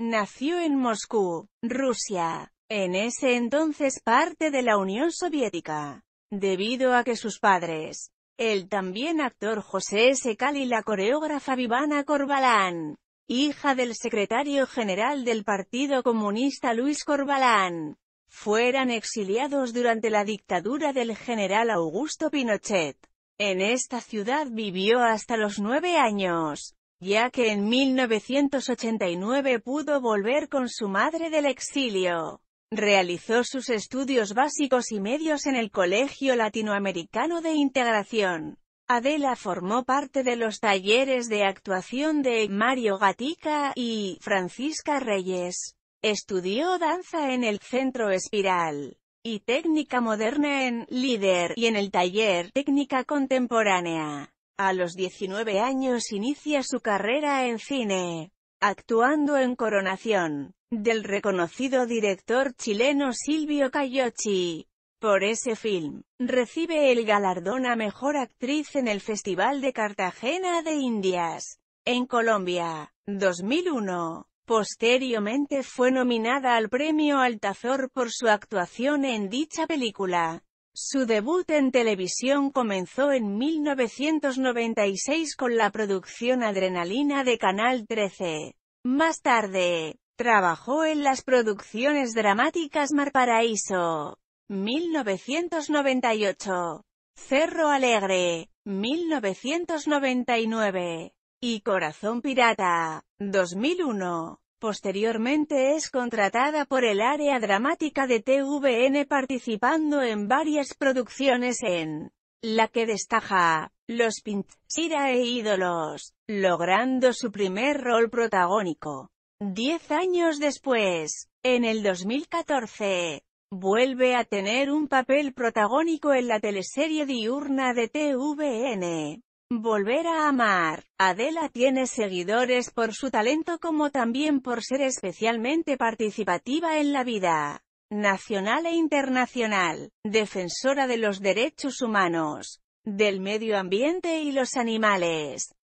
Nació en Moscú, Rusia, en ese entonces parte de la Unión Soviética. Debido a que sus padres, el también actor José S. Kal y la coreógrafa Vivana Corbalán, hija del secretario general del Partido Comunista Luis Corbalán, fueran exiliados durante la dictadura del general Augusto Pinochet. En esta ciudad vivió hasta los nueve años ya que en 1989 pudo volver con su madre del exilio. Realizó sus estudios básicos y medios en el Colegio Latinoamericano de Integración. Adela formó parte de los talleres de actuación de Mario Gatica y Francisca Reyes. Estudió danza en el Centro Espiral y técnica moderna en Líder y en el taller Técnica Contemporánea. A los 19 años inicia su carrera en cine, actuando en Coronación, del reconocido director chileno Silvio Cayochi. Por ese film, recibe el galardón a Mejor Actriz en el Festival de Cartagena de Indias, en Colombia, 2001. Posteriormente fue nominada al Premio Altazor por su actuación en dicha película. Su debut en televisión comenzó en 1996 con la producción Adrenalina de Canal 13. Más tarde, trabajó en las producciones dramáticas Mar Paraíso, 1998, Cerro Alegre, 1999, y Corazón Pirata, 2001. Posteriormente es contratada por el área dramática de TVN participando en varias producciones en la que destaja Los Sira e Ídolos, logrando su primer rol protagónico. Diez años después, en el 2014, vuelve a tener un papel protagónico en la teleserie diurna de TVN, Volver a amar. Adela tiene seguidores por su talento como también por ser especialmente participativa en la vida nacional e internacional, defensora de los derechos humanos, del medio ambiente y los animales.